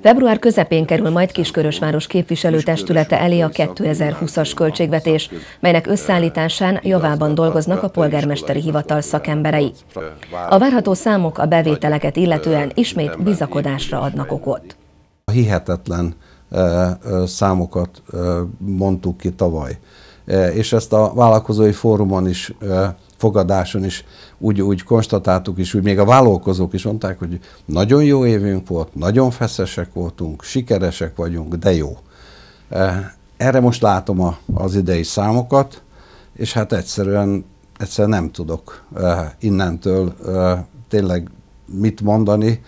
Február közepén kerül majd Kiskörösváros képviselőtestülete elé a 2020-as költségvetés, melynek összeállításán javában dolgoznak a polgármesteri hivatal szakemberei. A várható számok a bevételeket illetően ismét bizakodásra adnak okot. A hihetetlen számokat mondtuk ki tavaly, e, és ezt a vállalkozói fórumon is fogadáson is úgy, úgy konstatáltuk és úgy még a vállalkozók is mondták, hogy nagyon jó évünk volt, nagyon feszesek voltunk, sikeresek vagyunk, de jó. E, erre most látom a, az idei számokat, és hát egyszerűen, egyszerűen nem tudok e, innentől e, tényleg mit mondani.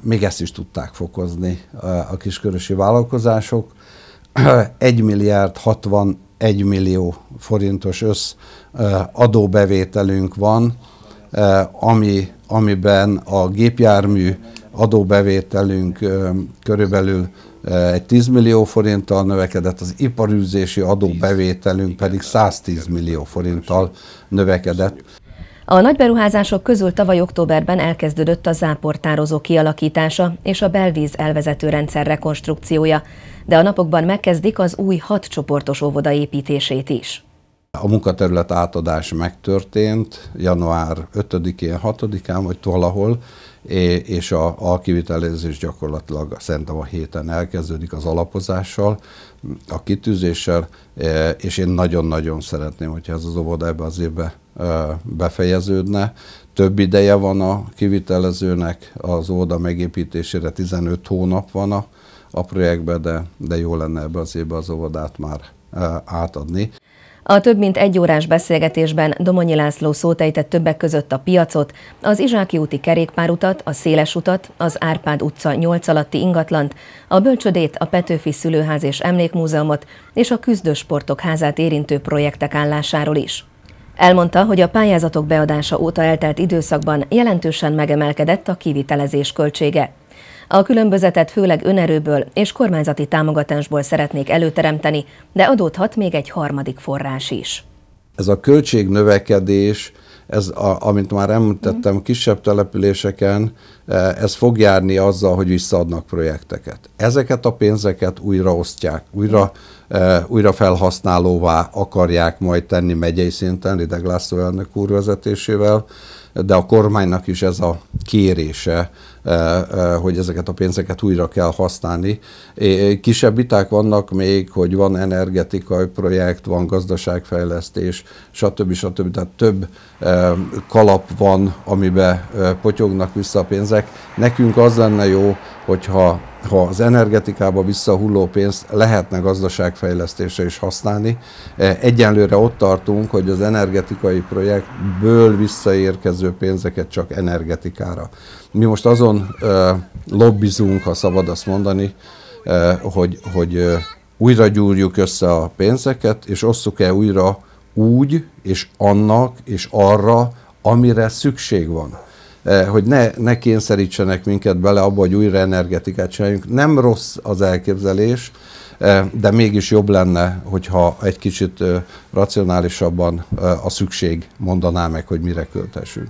Még ezt is tudták fokozni a kiskörösi vállalkozások. 1 milliárd 60 1 millió forintos össz adóbevételünk van, ami, amiben a gépjármű adóbevételünk körülbelül egy 10 millió forinttal növekedett, az iparűzési adóbevételünk pedig 110 millió forinttal növekedett. A nagyberuházások közül tavaly októberben elkezdődött a záportározó kialakítása és a belvíz elvezető rendszer rekonstrukciója, de a napokban megkezdik az új hat csoportos óvoda építését is. A munkaterület átadás megtörtént január 5-én, 6-án, vagy valahol, és a, a kivitelezés gyakorlatilag szerintem a héten elkezdődik az alapozással, a kitűzéssel, és én nagyon-nagyon szeretném, hogyha ez az óvoda ebbe az évbe befejeződne. Több ideje van a kivitelezőnek, az óda megépítésére 15 hónap van a, a projektben, de, de jó lenne ebbe az évben az óvodát már átadni. A több mint egy órás beszélgetésben Domonyi László szótejtett többek között a piacot, az Izsáki úti kerékpárutat, a Széles utat, az Árpád utca 8 alatti ingatlant, a Bölcsödét, a Petőfi Szülőház és Emlékmúzeumot és a Küzdősportok házát érintő projektek állásáról is. Elmondta, hogy a pályázatok beadása óta eltelt időszakban jelentősen megemelkedett a kivitelezés költsége. A különbözetet főleg önerőből és kormányzati támogatásból szeretnék előteremteni, de adódhat még egy harmadik forrás is. Ez a költségnövekedés, ez a, amit már említettem, mhm. kisebb településeken, e, ez fog járni azzal, hogy visszaadnak projekteket. Ezeket a pénzeket újraosztják, újra mhm. Eh, újra felhasználóvá akarják majd tenni megyei szinten, Lideg László elnök úr vezetésével, de a kormánynak is ez a kérése Eh, eh, hogy ezeket a pénzeket újra kell használni. Kisebb viták vannak még, hogy van energetikai projekt, van gazdaságfejlesztés, stb. stb. Tehát több eh, kalap van, amibe potyognak vissza a pénzek. Nekünk az lenne jó, hogyha ha az energetikába visszahulló pénzt lehetne gazdaságfejlesztésre is használni. Egyenlőre ott tartunk, hogy az energetikai projektből visszaérkező pénzeket csak energetikára. Mi most azon azon lobbizunk, ha szabad azt mondani, hogy, hogy újra gyúrjuk össze a pénzeket, és osszuk el újra úgy, és annak, és arra, amire szükség van. Hogy ne, ne kényszerítsenek minket bele abba, hogy újra energetikát csináljunk. Nem rossz az elképzelés, de mégis jobb lenne, hogyha egy kicsit racionálisabban a szükség mondaná meg, hogy mire költessünk.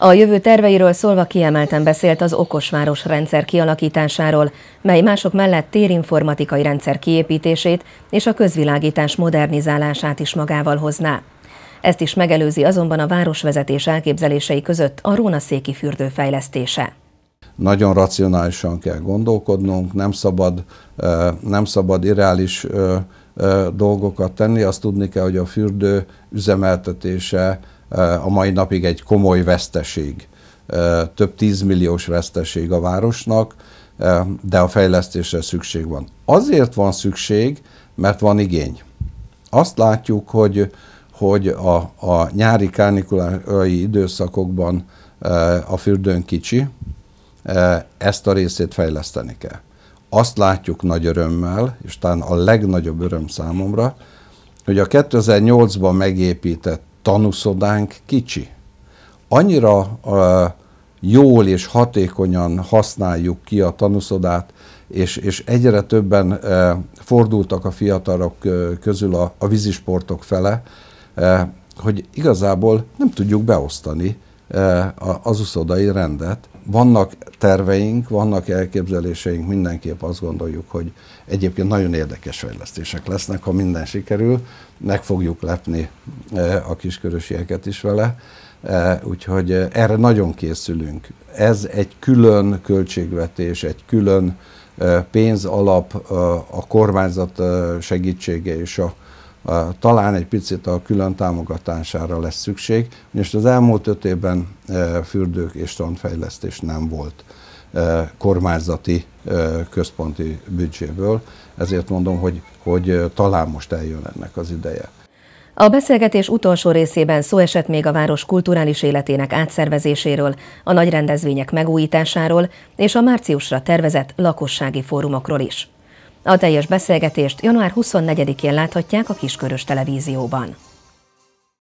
A jövő terveiről szólva kiemelten beszélt az okosváros rendszer kialakításáról, mely mások mellett térinformatikai rendszer kiépítését és a közvilágítás modernizálását is magával hozná. Ezt is megelőzi azonban a városvezetés elképzelései között a széki fürdő fejlesztése. Nagyon racionálisan kell gondolkodnunk, nem szabad, nem szabad irreális dolgokat tenni, azt tudni kell, hogy a fürdő üzemeltetése Eh, a mai napig egy komoly veszteség, eh, több tízmilliós veszteség a városnak, eh, de a fejlesztésre szükség van. Azért van szükség, mert van igény. Azt látjuk, hogy, hogy a, a nyári kánikulai időszakokban a fürdőn kicsi, ezt a részét fejleszteni kell. Azt látjuk nagy örömmel, és talán a legnagyobb öröm számomra, hogy a 2008-ban megépített tanúszodánk kicsi. Annyira jól és hatékonyan használjuk ki a tanúszodát, és, és egyre többen fordultak a fiatalok közül a, a vízisportok fele, hogy igazából nem tudjuk beosztani az uszodai rendet, vannak terveink, vannak elképzeléseink, mindenképp azt gondoljuk, hogy egyébként nagyon érdekes fejlesztések lesznek, ha minden sikerül, meg fogjuk lepni e, a kiskörösieket is vele, e, úgyhogy e, erre nagyon készülünk. Ez egy külön költségvetés, egy külön pénzalap a kormányzat segítsége és a talán egy picit a külön támogatására lesz szükség, és az elmúlt öt évben e, fürdők és strandfejlesztés nem volt e, kormányzati e, központi büdzséből, ezért mondom, hogy, hogy talán most eljön ennek az ideje. A beszélgetés utolsó részében szó esett még a város kulturális életének átszervezéséről, a nagy rendezvények megújításáról és a márciusra tervezett lakossági fórumokról is. A teljes beszélgetést január 24-én láthatják a Kiskörös televízióban.